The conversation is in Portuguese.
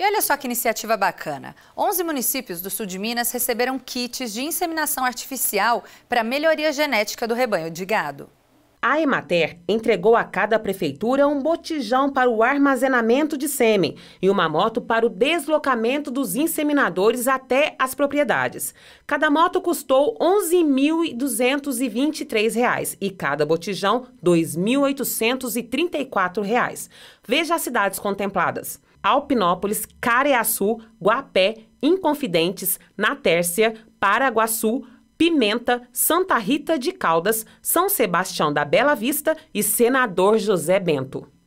E olha só que iniciativa bacana. 11 municípios do sul de Minas receberam kits de inseminação artificial para melhoria genética do rebanho de gado. A Emater entregou a cada prefeitura um botijão para o armazenamento de sêmen e uma moto para o deslocamento dos inseminadores até as propriedades. Cada moto custou R$ 11.223 e cada botijão R$ 2.834. Veja as cidades contempladas. Alpinópolis, Careaçu, Guapé, Inconfidentes, Natércia, Paraguaçu, Pimenta, Santa Rita de Caldas, São Sebastião da Bela Vista e Senador José Bento.